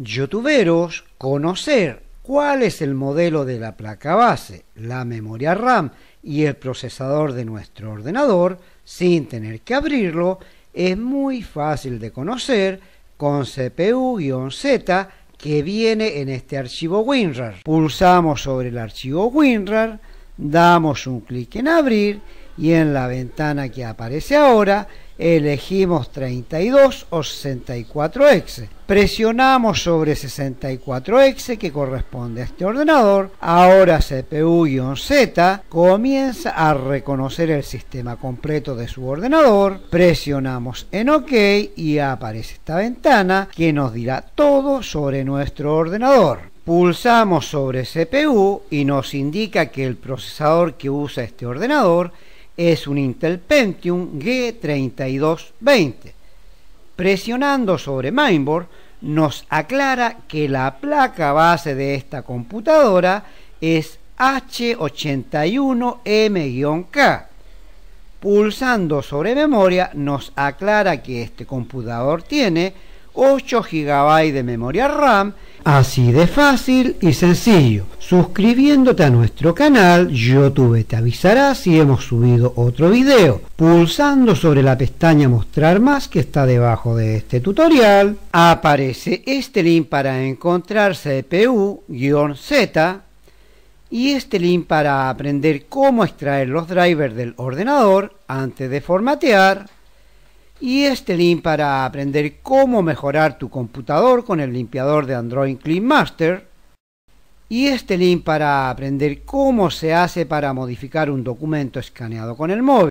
youtuberos conocer cuál es el modelo de la placa base, la memoria RAM y el procesador de nuestro ordenador sin tener que abrirlo es muy fácil de conocer con CPU-Z que viene en este archivo WinRAR. Pulsamos sobre el archivo WinRAR, damos un clic en abrir y en la ventana que aparece ahora elegimos 32 o 64 x Presionamos sobre 64 x que corresponde a este ordenador. Ahora CPU-Z comienza a reconocer el sistema completo de su ordenador. Presionamos en OK y aparece esta ventana que nos dirá todo sobre nuestro ordenador. Pulsamos sobre CPU y nos indica que el procesador que usa este ordenador es un Intel Pentium G3220. Presionando sobre Mainboard nos aclara que la placa base de esta computadora es H81M-K. Pulsando sobre memoria nos aclara que este computador tiene 8 GB de memoria RAM Así de fácil y sencillo. Suscribiéndote a nuestro canal, YouTube te avisará si hemos subido otro video. Pulsando sobre la pestaña Mostrar más que está debajo de este tutorial, aparece este link para encontrar CPU-Z y este link para aprender cómo extraer los drivers del ordenador antes de formatear y este link para aprender cómo mejorar tu computador con el limpiador de Android Clean Master y este link para aprender cómo se hace para modificar un documento escaneado con el móvil.